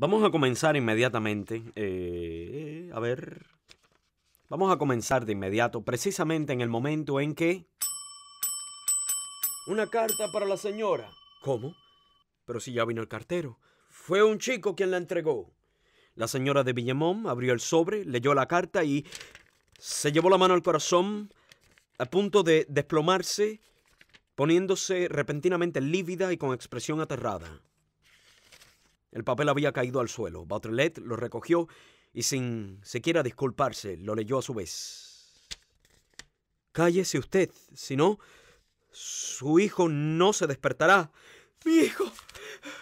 Vamos a comenzar inmediatamente. Eh, a ver. Vamos a comenzar de inmediato, precisamente en el momento en que... Una carta para la señora. ¿Cómo? Pero si ya vino el cartero. Fue un chico quien la entregó. La señora de Villamón abrió el sobre, leyó la carta y se llevó la mano al corazón a punto de desplomarse, poniéndose repentinamente lívida y con expresión aterrada. El papel había caído al suelo. Bautrelet lo recogió y sin siquiera disculparse lo leyó a su vez. Cállese usted, si no, su hijo no se despertará. Mi hijo,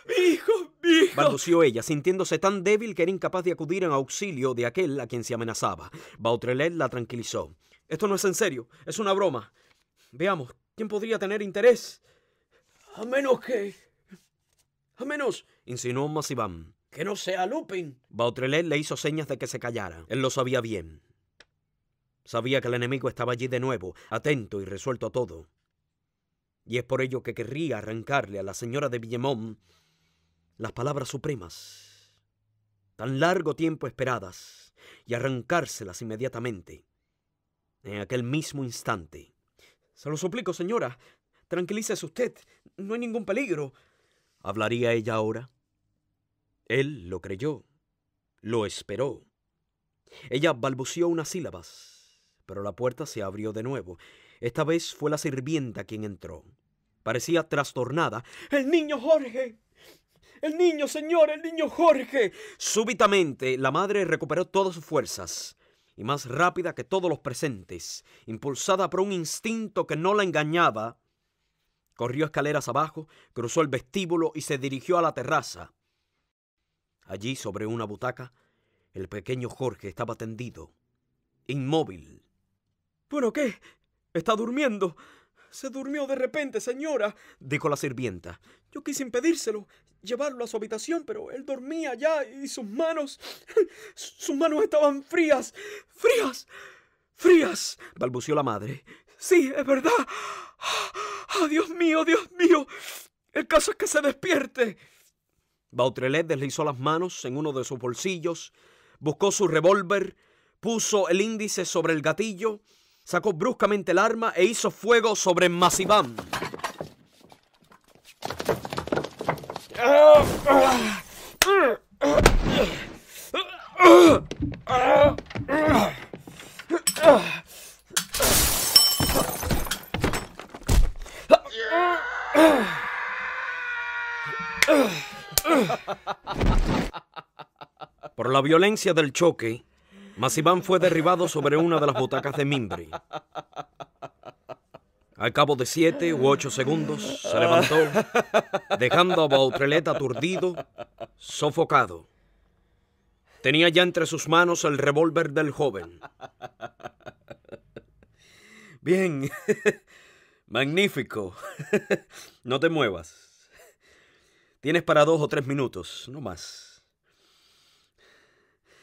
mi hijo, mi hijo. Balbució ella, sintiéndose tan débil que era incapaz de acudir en auxilio de aquel a quien se amenazaba. Bautrelet la tranquilizó. Esto no es en serio, es una broma. Veamos, ¿quién podría tener interés? A menos que... A menos insinuó Masibán. Que no sea Lupin. Bautrelet le hizo señas de que se callara. Él lo sabía bien. Sabía que el enemigo estaba allí de nuevo, atento y resuelto a todo. Y es por ello que querría arrancarle a la señora de Villemont las palabras supremas, tan largo tiempo esperadas, y arrancárselas inmediatamente, en aquel mismo instante. Se lo suplico, señora, tranquilícese usted, no hay ningún peligro. ¿Hablaría ella ahora? Él lo creyó, lo esperó. Ella balbució unas sílabas, pero la puerta se abrió de nuevo. Esta vez fue la sirvienta quien entró. Parecía trastornada. ¡El niño Jorge! ¡El niño, señor! ¡El niño Jorge! Súbitamente, la madre recuperó todas sus fuerzas y más rápida que todos los presentes, impulsada por un instinto que no la engañaba, corrió escaleras abajo, cruzó el vestíbulo y se dirigió a la terraza. Allí, sobre una butaca, el pequeño Jorge estaba tendido, inmóvil. ¿Pero qué? Está durmiendo. Se durmió de repente, señora, dijo la sirvienta. Yo quise impedírselo, llevarlo a su habitación, pero él dormía ya y sus manos... sus manos estaban frías, frías, frías, balbució la madre. Sí, es verdad. ¡Ah, Dios mío, Dios mío! El caso es que se despierte. Bautrelet deslizó las manos en uno de sus bolsillos, buscó su revólver, puso el índice sobre el gatillo, sacó bruscamente el arma e hizo fuego sobre mazibán ah, ah, ah. la violencia del choque, Masibán fue derribado sobre una de las butacas de mimbre. Al cabo de siete u ocho segundos se levantó, dejando a Bautrelet aturdido, sofocado. Tenía ya entre sus manos el revólver del joven. Bien, magnífico. No te muevas. Tienes para dos o tres minutos, no más.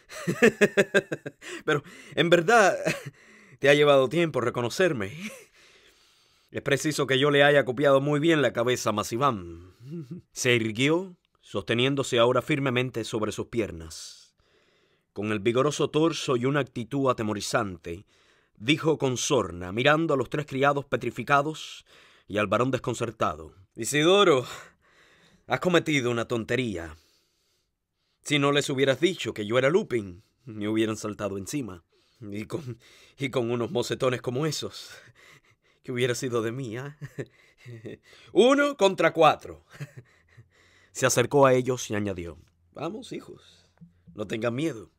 Pero en verdad te ha llevado tiempo reconocerme. Es preciso que yo le haya copiado muy bien la cabeza a Masiván. Se irguió, sosteniéndose ahora firmemente sobre sus piernas. Con el vigoroso torso y una actitud atemorizante, dijo con sorna, mirando a los tres criados petrificados y al varón desconcertado. Isidoro, has cometido una tontería. Si no les hubieras dicho que yo era Lupin, me hubieran saltado encima. Y con, y con unos mocetones como esos. Que hubiera sido de mí? Ah? Uno contra cuatro. Se acercó a ellos y añadió. Vamos, hijos. No tengan miedo.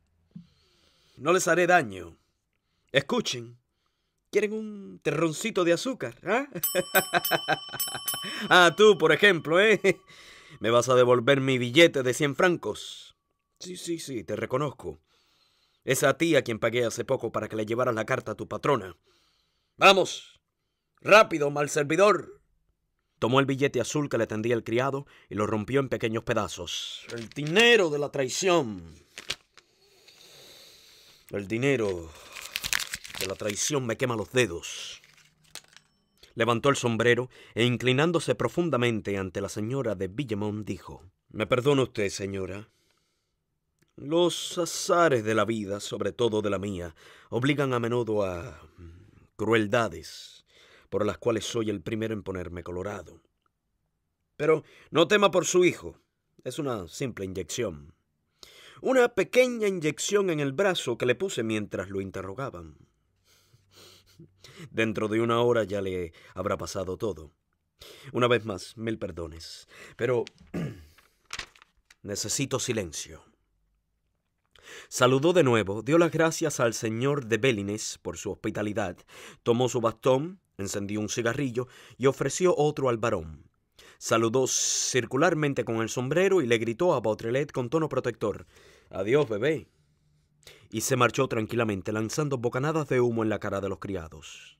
No les haré daño. Escuchen. ¿Quieren un terroncito de azúcar? ¿eh? ah, tú, por ejemplo, ¿eh? Me vas a devolver mi billete de 100 francos. Sí, sí, sí, te reconozco. Es a ti a quien pagué hace poco para que le llevaras la carta a tu patrona. Vamos. Rápido, mal servidor. Tomó el billete azul que le tendía el criado y lo rompió en pequeños pedazos. El dinero de la traición. El dinero de la traición me quema los dedos. Levantó el sombrero e inclinándose profundamente ante la señora de Villemont dijo, Me perdona usted, señora. Los azares de la vida, sobre todo de la mía, obligan a menudo a mm, crueldades por las cuales soy el primero en ponerme colorado. Pero no tema por su hijo, es una simple inyección. Una pequeña inyección en el brazo que le puse mientras lo interrogaban. Dentro de una hora ya le habrá pasado todo. Una vez más, mil perdones, pero necesito silencio. Saludó de nuevo, dio las gracias al señor de Bélines por su hospitalidad, tomó su bastón, encendió un cigarrillo y ofreció otro al varón. Saludó circularmente con el sombrero y le gritó a Bautrelet con tono protector: Adiós, bebé. Y se marchó tranquilamente, lanzando bocanadas de humo en la cara de los criados.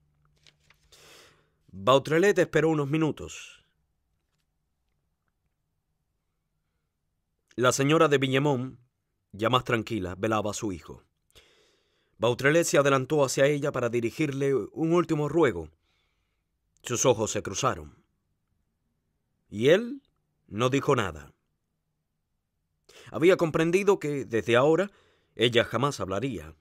Bautrelet esperó unos minutos. La señora de Villemont ya más tranquila, velaba a su hijo. Bautrelet se adelantó hacia ella para dirigirle un último ruego. Sus ojos se cruzaron. Y él no dijo nada. Había comprendido que, desde ahora, ella jamás hablaría.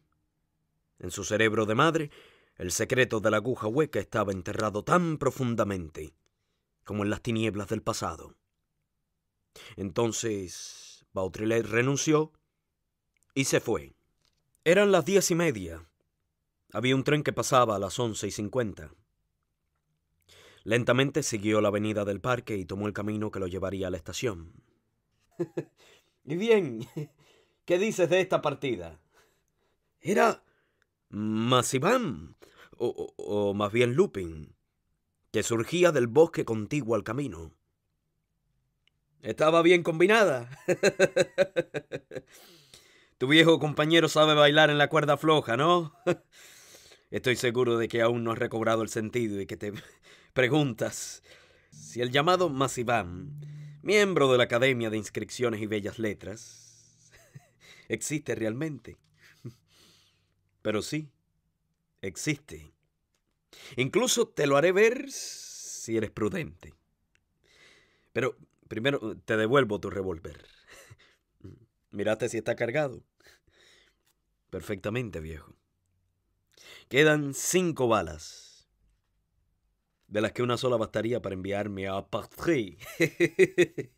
En su cerebro de madre, el secreto de la aguja hueca estaba enterrado tan profundamente como en las tinieblas del pasado. Entonces, Bautrelet renunció y se fue. Eran las diez y media. Había un tren que pasaba a las once y cincuenta. Lentamente siguió la avenida del parque y tomó el camino que lo llevaría a la estación. y bien, ¿qué dices de esta partida? Era Masiván, o, más bien Lupin, que surgía del bosque contiguo al camino. Estaba bien combinada. Tu viejo compañero sabe bailar en la cuerda floja, ¿no? Estoy seguro de que aún no has recobrado el sentido y que te preguntas si el llamado Masiván, miembro de la Academia de Inscripciones y Bellas Letras, existe realmente. Pero sí, existe. Incluso te lo haré ver si eres prudente. Pero primero te devuelvo tu revólver. Miraste si está cargado. Perfectamente, viejo. Quedan cinco balas, de las que una sola bastaría para enviarme a Patrie.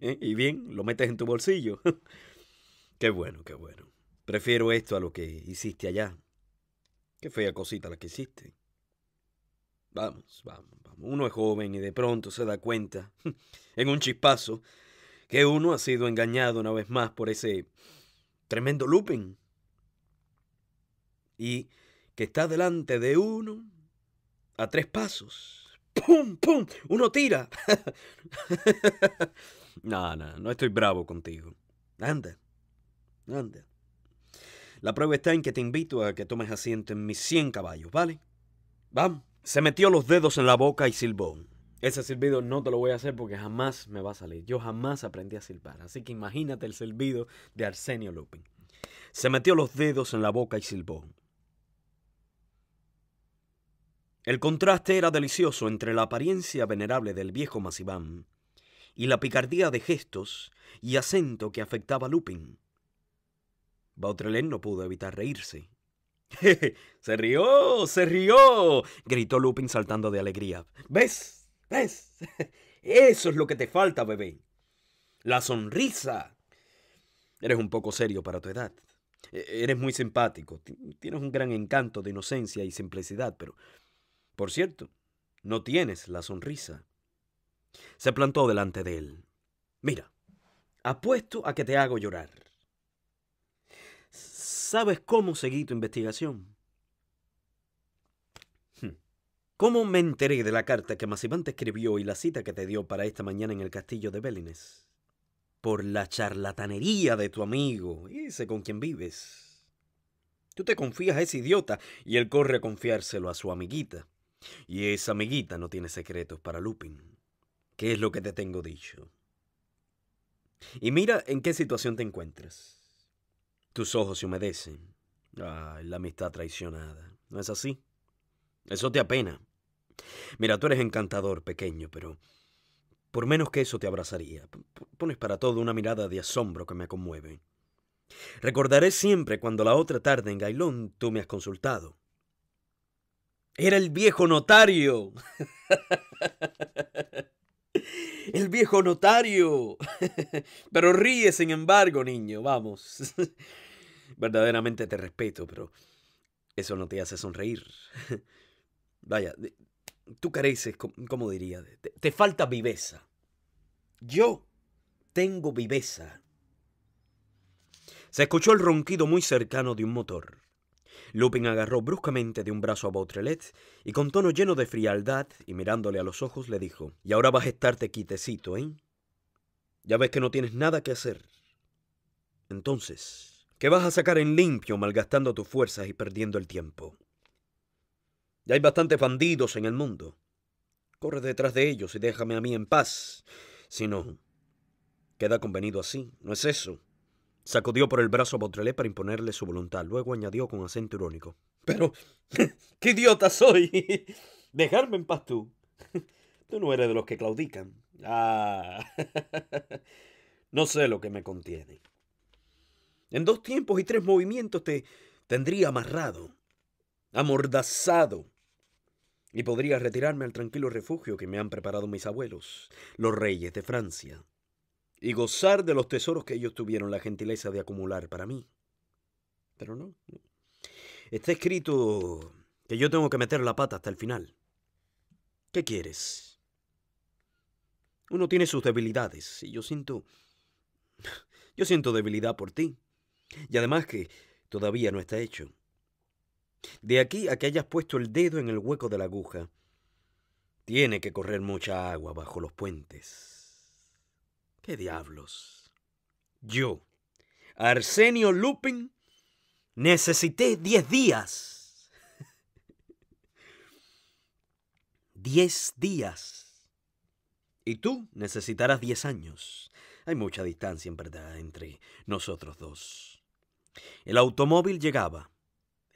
y bien, lo metes en tu bolsillo. qué bueno, qué bueno. Prefiero esto a lo que hiciste allá. Qué fea cosita la que hiciste. Vamos, vamos, vamos. Uno es joven y de pronto se da cuenta, en un chispazo, que uno ha sido engañado una vez más por ese tremendo looping y que está delante de uno a tres pasos. ¡Pum, pum! Uno tira. no, no, no estoy bravo contigo. Anda, anda. La prueba está en que te invito a que tomes asiento en mis 100 caballos, ¿vale? Vamos. Se metió los dedos en la boca y silbó. Ese silbido no te lo voy a hacer porque jamás me va a salir. Yo jamás aprendí a silbar. Así que imagínate el silbido de Arsenio Lupin. Se metió los dedos en la boca y silbó. El contraste era delicioso entre la apariencia venerable del viejo masiván y la picardía de gestos y acento que afectaba a Lupin. Bautrelén no pudo evitar reírse. ¡Se rió! ¡Se rió! gritó Lupin saltando de alegría. ¿Ves? ¿Ves? Eso es lo que te falta, bebé. La sonrisa. Eres un poco serio para tu edad. E-, eres muy simpático. Tienes un gran encanto de inocencia y simplicidad, pero, por cierto, no tienes la sonrisa. Se plantó delante de él. Mira, apuesto a que te hago llorar. ¿Sabes cómo seguí tu investigación? ¿Cómo me enteré de la carta que Massimante escribió y la cita que te dio para esta mañana en el castillo de Bellines? Por la charlatanería de tu amigo, ese con quien vives. Tú te confías a ese idiota y él corre a confiárselo a su amiguita. Y esa amiguita no tiene secretos para Lupin. ¿Qué es lo que te tengo dicho? Y mira en qué situación te encuentras. Tus ojos se humedecen. ah la amistad traicionada. ¿No es así? Eso te apena. Mira, tú eres encantador, pequeño, pero por menos que eso te abrazaría. Pones para todo una mirada de asombro que me conmueve. Recordaré siempre cuando la otra tarde en Gailón tú me has consultado. Era el viejo notario. el viejo notario. pero ríe, sin embargo, niño, vamos. Verdaderamente te respeto, pero eso no te hace sonreír. Vaya, tú careces, ¿cómo diría? Te, falta viveza. Yo tengo viveza. Se escuchó el ronquido muy cercano de un motor. Lupin agarró bruscamente de un brazo a Bautrelet y con tono lleno de frialdad y mirándole a los ojos le dijo, Y ahora vas a estarte quitecito, ¿eh? Ya ves que no tienes nada que hacer. Entonces, ¿qué vas a sacar en limpio malgastando tus fuerzas y perdiendo el tiempo? Ya hay bastantes bandidos en el mundo. Corre detrás de ellos y déjame a mí en paz. Si no, queda convenido así, ¿no es eso? Sacudió por el brazo a Botrelé para imponerle su voluntad. Luego añadió con acento irónico. Pero, ¿qué idiota soy? Dejarme en paz tú. Tú no eres de los que claudican. Ah, no sé lo que me contiene. En dos tiempos y tres movimientos te tendría amarrado, amordazado, y podría retirarme al tranquilo refugio que me han preparado mis abuelos, los reyes de Francia, y gozar de los tesoros que ellos tuvieron la gentileza de acumular para mí. Pero no. Está escrito que yo tengo que meter la pata hasta el final. ¿Qué quieres? Uno tiene sus debilidades y yo siento... Yo siento debilidad por ti. Y además que todavía no está hecho. De aquí a que hayas puesto el dedo en el hueco de la aguja, tiene que correr mucha agua bajo los puentes. ¿Qué diablos? Yo, Arsenio Lupin, necesité diez días. diez días. Y tú necesitarás diez años. Hay mucha distancia, en verdad, entre nosotros dos. El automóvil llegaba.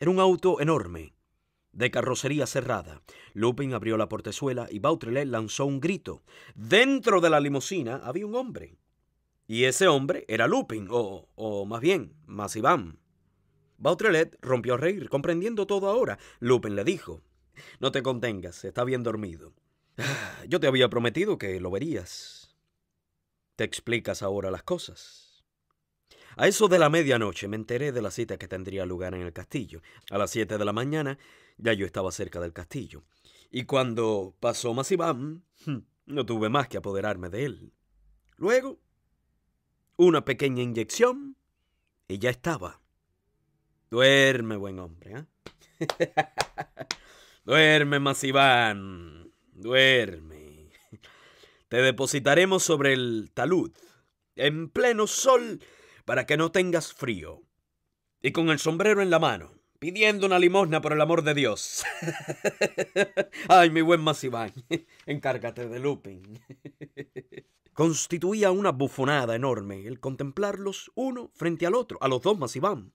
Era un auto enorme, de carrocería cerrada. Lupin abrió la portezuela y Bautrelet lanzó un grito. Dentro de la limusina había un hombre. Y ese hombre era Lupin, o, o más bien, Masivam. Bautrelet rompió a reír, comprendiendo todo ahora. Lupin le dijo, No te contengas, está bien dormido. Ah, yo te había prometido que lo verías. Te explicas ahora las cosas. A eso de la medianoche me enteré de la cita que tendría lugar en el castillo. A las 7 de la mañana ya yo estaba cerca del castillo. Y cuando pasó Masibán, hmm, no tuve más que apoderarme de él. Luego, una pequeña inyección y ya estaba. Duerme, buen hombre. ¿eh? Duerme, Masibán. Duerme. Te depositaremos sobre el talud, en pleno sol para que no tengas frío. Y con el sombrero en la mano, pidiendo una limosna por el amor de Dios. Ay, mi buen Masiván, encárgate de Lupin. Constituía una bufonada enorme el contemplarlos uno frente al otro, a los dos Masiván.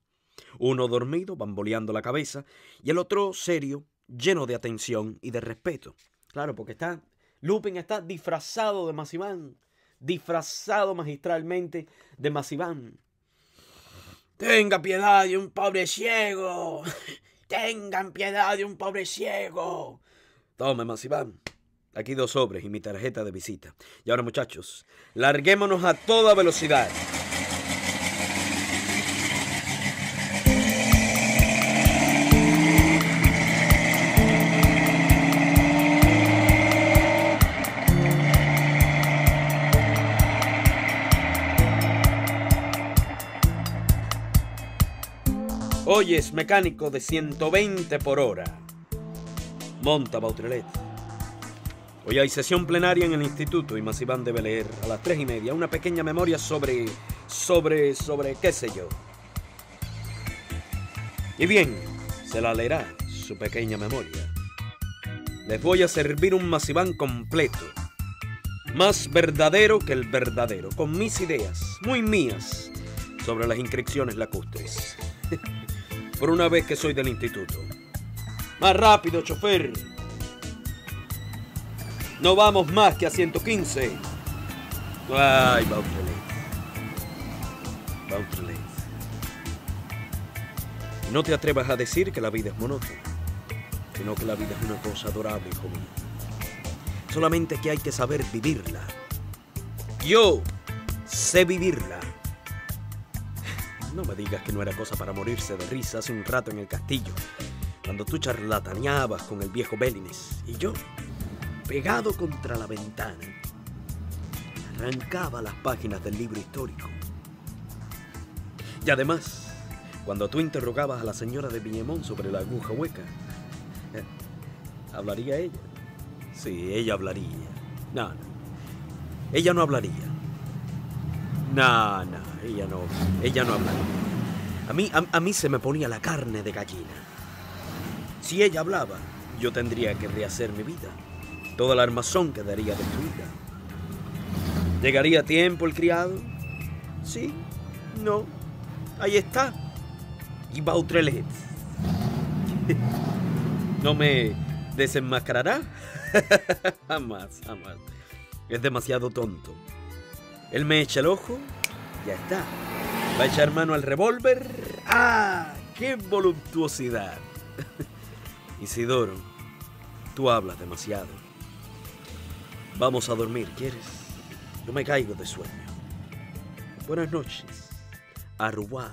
Uno dormido, bamboleando la cabeza, y el otro serio, lleno de atención y de respeto. Claro, porque está Lupin está disfrazado de Masiván disfrazado magistralmente de Masiván. Tenga piedad de un pobre ciego. Tengan piedad de un pobre ciego. Tome, Masiván. Aquí dos sobres y mi tarjeta de visita. Y ahora, muchachos, larguémonos a toda velocidad. es mecánico de 120 por hora. Monta Bautrelet. Hoy hay sesión plenaria en el instituto y Masiván debe leer a las tres y media una pequeña memoria sobre. sobre. sobre qué sé yo. Y bien, se la leerá su pequeña memoria. Les voy a servir un Masiván completo. Más verdadero que el verdadero, con mis ideas, muy mías, sobre las inscripciones lacustres. por una vez que soy del instituto. Más rápido, chofer. No vamos más que a 115. Ay, Bautelet. Bautelet. No te atrevas a decir que la vida es monótona, sino que la vida es una cosa adorable, hijo mío. Solamente que hay que saber vivirla. Yo sé vivirla. No me digas que no era cosa para morirse de risa hace un rato en el castillo, cuando tú charlataneabas con el viejo Belines y yo, pegado contra la ventana, arrancaba las páginas del libro histórico. Y además, cuando tú interrogabas a la señora de Viñemón sobre la aguja hueca, eh, ¿hablaría ella? Sí, ella hablaría. No, no. Ella no hablaría. No, no ella no, ella no hablaba. A mí, a, mí se me ponía la carne de gallina. Si ella hablaba, yo tendría que rehacer mi vida. Toda la armazón quedaría destruida. ¿Llegaría a tiempo el criado? Sí, no. Ahí está. Y Bautrelet. ¿No me desenmascarará? jamás, jamás. Es demasiado tonto. Él me echa el ojo ya está. Va a echar mano al revólver. ¡Ah! ¡Qué voluptuosidad! Isidoro, tú hablas demasiado. Vamos a dormir, ¿quieres? No me caigo de sueño. Buenas noches. ...arruá...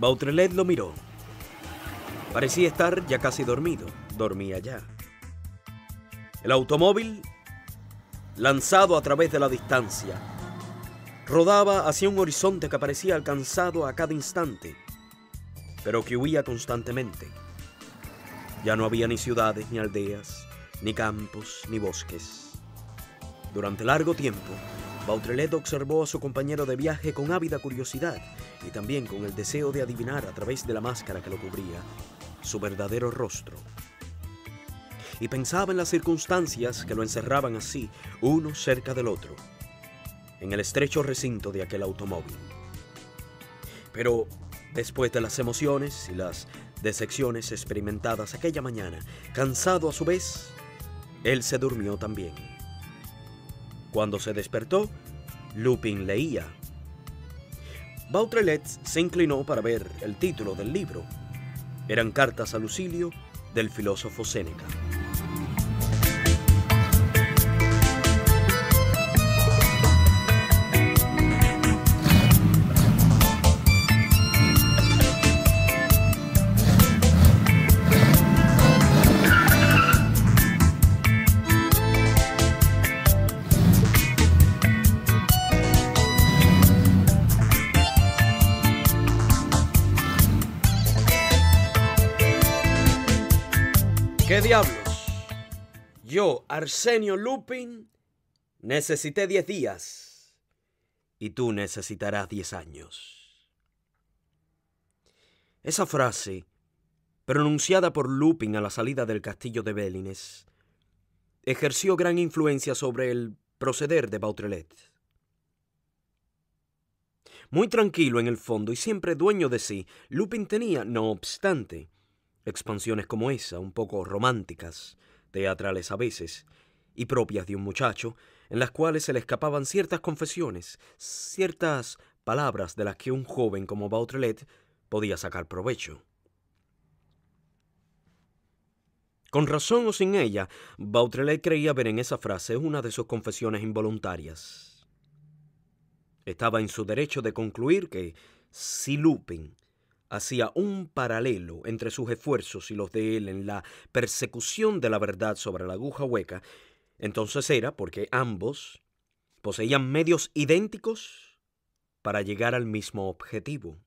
Bautrelet lo miró. Parecía estar ya casi dormido. Dormía ya. El automóvil, lanzado a través de la distancia, Rodaba hacia un horizonte que parecía alcanzado a cada instante, pero que huía constantemente. Ya no había ni ciudades, ni aldeas, ni campos, ni bosques. Durante largo tiempo, Bautrelet observó a su compañero de viaje con ávida curiosidad y también con el deseo de adivinar a través de la máscara que lo cubría su verdadero rostro. Y pensaba en las circunstancias que lo encerraban así, uno cerca del otro en el estrecho recinto de aquel automóvil. Pero después de las emociones y las decepciones experimentadas aquella mañana, cansado a su vez, él se durmió también. Cuando se despertó, Lupin leía. Bautrelet se inclinó para ver el título del libro. Eran cartas a Lucilio del filósofo Séneca. diablos. Yo, Arsenio Lupin, necesité diez días y tú necesitarás diez años. Esa frase, pronunciada por Lupin a la salida del castillo de Belines, ejerció gran influencia sobre el proceder de Bautrelet. Muy tranquilo en el fondo y siempre dueño de sí, Lupin tenía, no obstante, Expansiones como esa, un poco románticas, teatrales a veces, y propias de un muchacho, en las cuales se le escapaban ciertas confesiones, ciertas palabras de las que un joven como Bautrelet podía sacar provecho. Con razón o sin ella, Bautrelet creía ver en esa frase una de sus confesiones involuntarias. Estaba en su derecho de concluir que si Lupin hacía un paralelo entre sus esfuerzos y los de él en la persecución de la verdad sobre la aguja hueca, entonces era porque ambos poseían medios idénticos para llegar al mismo objetivo.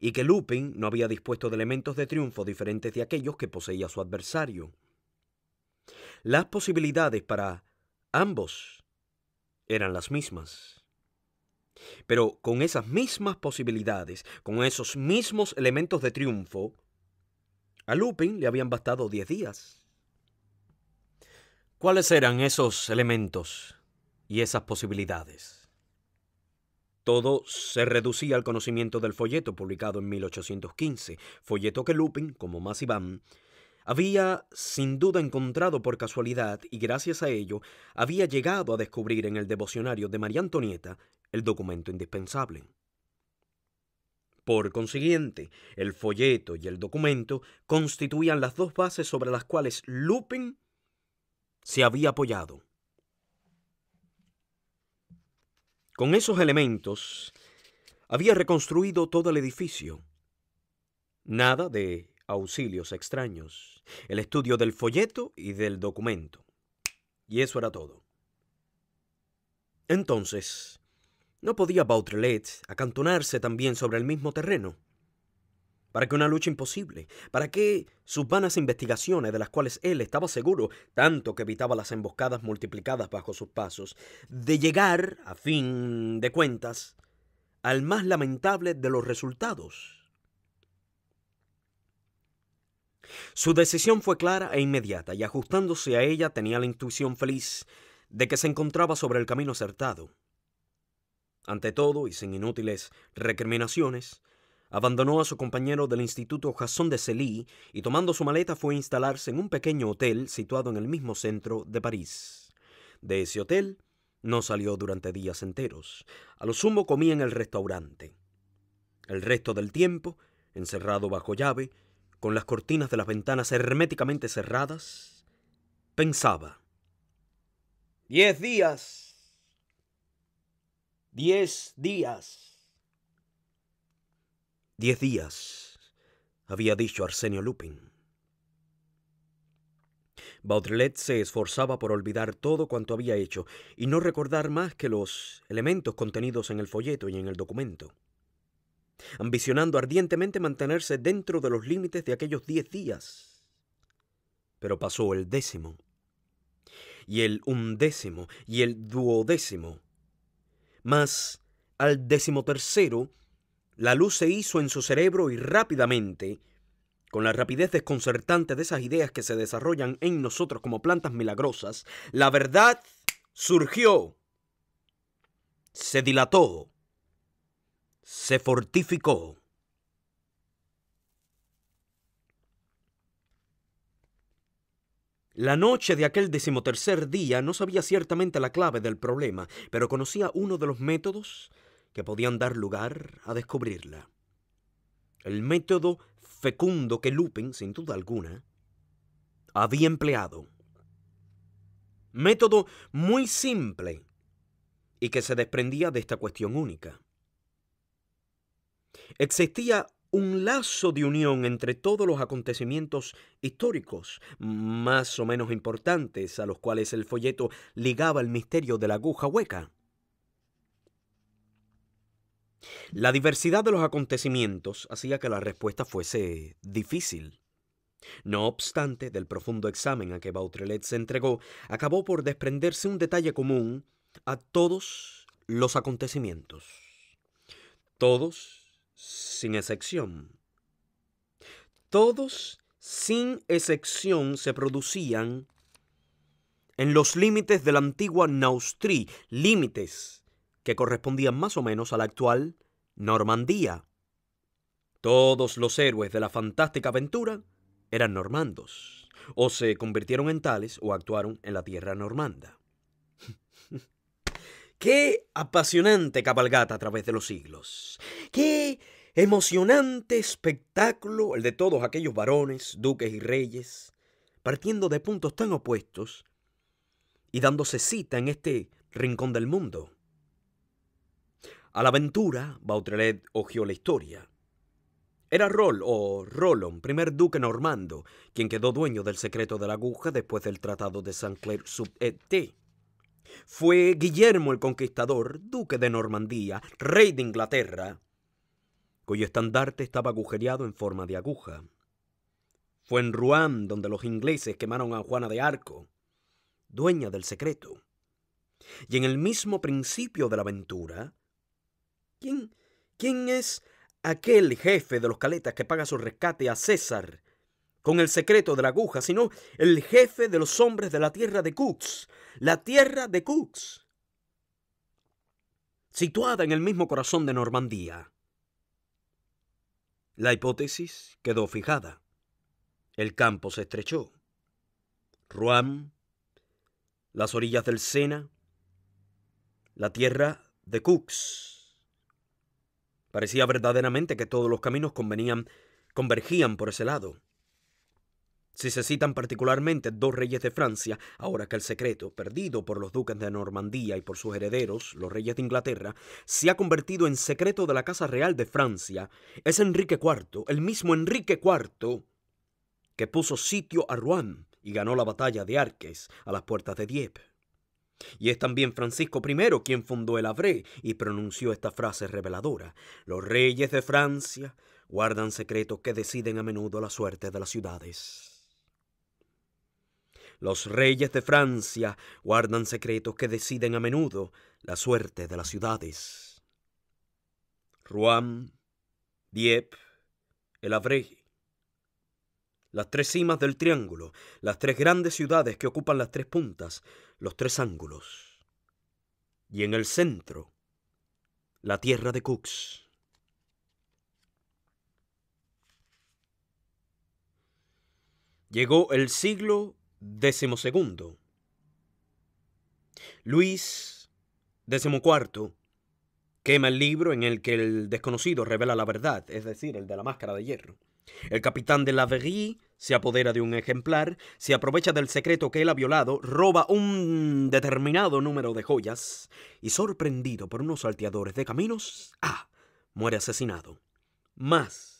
Y que Lupin no había dispuesto de elementos de triunfo diferentes de aquellos que poseía su adversario. Las posibilidades para ambos eran las mismas. Pero con esas mismas posibilidades, con esos mismos elementos de triunfo, a Lupin le habían bastado diez días. ¿Cuáles eran esos elementos y esas posibilidades? Todo se reducía al conocimiento del folleto publicado en 1815, folleto que Lupin, como más Iván, había sin duda encontrado por casualidad y gracias a ello había llegado a descubrir en el devocionario de María Antonieta el documento indispensable. Por consiguiente, el folleto y el documento constituían las dos bases sobre las cuales Lupin se había apoyado. Con esos elementos, había reconstruido todo el edificio. Nada de auxilios extraños, el estudio del folleto y del documento. Y eso era todo. Entonces, ¿No podía Bautrelet acantonarse también sobre el mismo terreno? ¿Para qué una lucha imposible? ¿Para qué sus vanas investigaciones de las cuales él estaba seguro, tanto que evitaba las emboscadas multiplicadas bajo sus pasos, de llegar, a fin de cuentas, al más lamentable de los resultados? Su decisión fue clara e inmediata, y ajustándose a ella tenía la intuición feliz de que se encontraba sobre el camino acertado. Ante todo, y sin inútiles recriminaciones, abandonó a su compañero del Instituto Jason de Celí y tomando su maleta fue a instalarse en un pequeño hotel situado en el mismo centro de París. De ese hotel no salió durante días enteros. A lo sumo comía en el restaurante. El resto del tiempo, encerrado bajo llave, con las cortinas de las ventanas herméticamente cerradas, pensaba. Diez días Diez días. Diez días, había dicho Arsenio Lupin. Baudrillet se esforzaba por olvidar todo cuanto había hecho y no recordar más que los elementos contenidos en el folleto y en el documento, ambicionando ardientemente mantenerse dentro de los límites de aquellos diez días. Pero pasó el décimo, y el undécimo, y el duodécimo, mas al decimotercero, la luz se hizo en su cerebro y rápidamente, con la rapidez desconcertante de esas ideas que se desarrollan en nosotros como plantas milagrosas, la verdad surgió, se dilató, se fortificó. La noche de aquel decimotercer día no sabía ciertamente la clave del problema, pero conocía uno de los métodos que podían dar lugar a descubrirla. El método fecundo que Lupin, sin duda alguna, había empleado. Método muy simple y que se desprendía de esta cuestión única. Existía un lazo de unión entre todos los acontecimientos históricos más o menos importantes a los cuales el folleto ligaba el misterio de la aguja hueca. La diversidad de los acontecimientos hacía que la respuesta fuese difícil. No obstante, del profundo examen a que Bautrelet se entregó, acabó por desprenderse un detalle común a todos los acontecimientos. Todos sin excepción. Todos, sin excepción, se producían en los límites de la antigua Naustri, límites que correspondían más o menos a la actual Normandía. Todos los héroes de la fantástica aventura eran normandos, o se convirtieron en tales o actuaron en la tierra normanda. Qué apasionante cabalgata a través de los siglos. Qué emocionante espectáculo el de todos aquellos varones, duques y reyes, partiendo de puntos tan opuestos y dándose cita en este rincón del mundo. A la aventura, Bautrelet ojió la historia. Era Rol o Rolon, primer duque normando, quien quedó dueño del secreto de la aguja después del tratado de Saint-Clair sub -et fue Guillermo el Conquistador, duque de Normandía, rey de Inglaterra, cuyo estandarte estaba agujereado en forma de aguja. Fue en Rouen donde los ingleses quemaron a Juana de Arco, dueña del secreto. Y en el mismo principio de la aventura, ¿quién, quién es aquel jefe de los caletas que paga su rescate a César con el secreto de la aguja, sino el jefe de los hombres de la tierra de Cux, la tierra de Cooks, situada en el mismo corazón de Normandía. La hipótesis quedó fijada. El campo se estrechó. Rouen, las orillas del Sena, la tierra de Cooks. Parecía verdaderamente que todos los caminos convenían, convergían por ese lado. Si se citan particularmente dos reyes de Francia, ahora que el secreto, perdido por los duques de Normandía y por sus herederos, los reyes de Inglaterra, se ha convertido en secreto de la Casa Real de Francia, es Enrique IV, el mismo Enrique IV, que puso sitio a Rouen y ganó la batalla de Arques a las puertas de Dieppe. Y es también Francisco I quien fundó el Abré y pronunció esta frase reveladora. Los reyes de Francia guardan secretos que deciden a menudo la suerte de las ciudades. Los reyes de Francia guardan secretos que deciden a menudo la suerte de las ciudades. Rouen, Dieppe, El Havre, las tres cimas del triángulo, las tres grandes ciudades que ocupan las tres puntas, los tres ángulos. Y en el centro, la tierra de Cux. Llegó el siglo décimo segundo. Luis, décimo cuarto, quema el libro en el que el desconocido revela la verdad, es decir, el de la máscara de hierro. El capitán de la Verrie se apodera de un ejemplar, se aprovecha del secreto que él ha violado, roba un determinado número de joyas y, sorprendido por unos salteadores de caminos, ah, muere asesinado. Más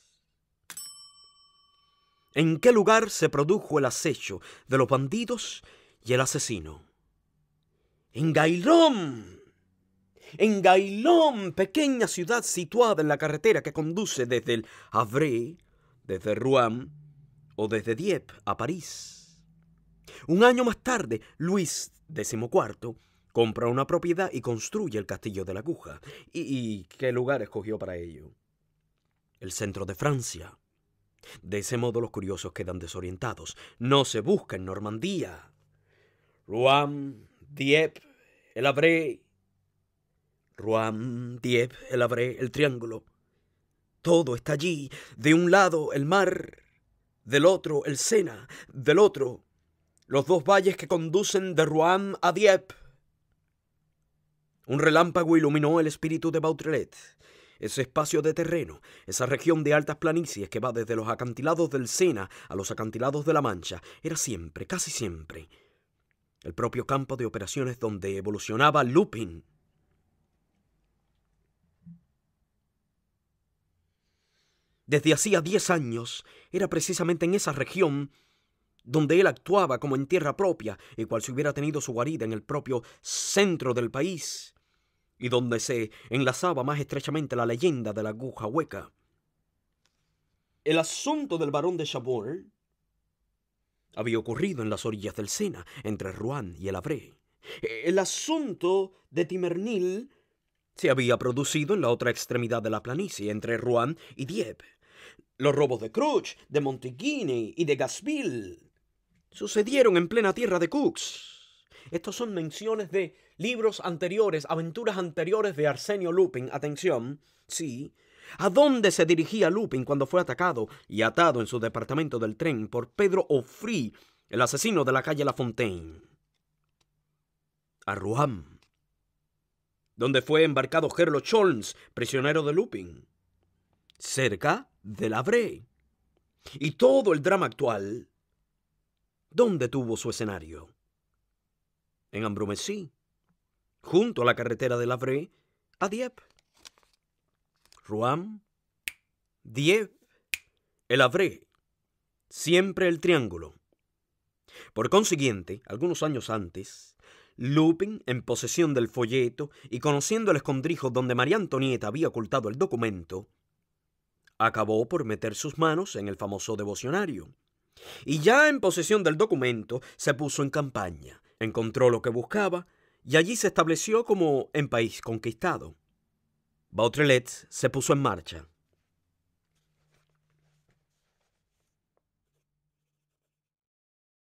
en qué lugar se produjo el acecho de los bandidos y el asesino. En Gailón. En Gailón, pequeña ciudad situada en la carretera que conduce desde el Havre, desde Rouen o desde Dieppe a París. Un año más tarde, Luis XIV compra una propiedad y construye el castillo de la aguja. y qué lugar escogió para ello? El centro de Francia de ese modo los curiosos quedan desorientados. No se busca en Normandía. Rouen, Dieppe, el Abré. Rouen, Dieppe, el Abré, el Triángulo. Todo está allí. De un lado el mar, del otro el Sena, del otro los dos valles que conducen de Rouen a Dieppe. Un relámpago iluminó el espíritu de Bautrelet. Ese espacio de terreno, esa región de altas planicies que va desde los acantilados del Sena a los acantilados de la Mancha, era siempre, casi siempre, el propio campo de operaciones donde evolucionaba Lupin. Desde hacía diez años era precisamente en esa región donde él actuaba como en tierra propia y cual si hubiera tenido su guarida en el propio centro del país y donde se enlazaba más estrechamente la leyenda de la aguja hueca. El asunto del barón de Chabot había ocurrido en las orillas del Sena, entre Rouen y el Abre. El asunto de Timernil se había producido en la otra extremidad de la planicie, entre Rouen y Dieppe. Los robos de Crouch, de Montiguini y de Gasville sucedieron en plena tierra de Cooks. Estas son menciones de libros anteriores, aventuras anteriores de Arsenio Lupin, atención, sí, ¿a dónde se dirigía Lupin cuando fue atacado y atado en su departamento del tren por Pedro Ofri, el asesino de la calle La Fontaine? A Rouen, donde fue embarcado Herlock Holmes, prisionero de Lupin, cerca de La Y todo el drama actual, ¿dónde tuvo su escenario? En Ambrumesí, junto a la carretera de Avré... a Dieppe. Rouen, Dieppe, el Avré... siempre el triángulo. Por consiguiente, algunos años antes, Lupin, en posesión del folleto y conociendo el escondrijo donde María Antonieta había ocultado el documento, acabó por meter sus manos en el famoso devocionario. Y ya en posesión del documento, se puso en campaña, encontró lo que buscaba y allí se estableció como en país conquistado. Bautrelet se puso en marcha.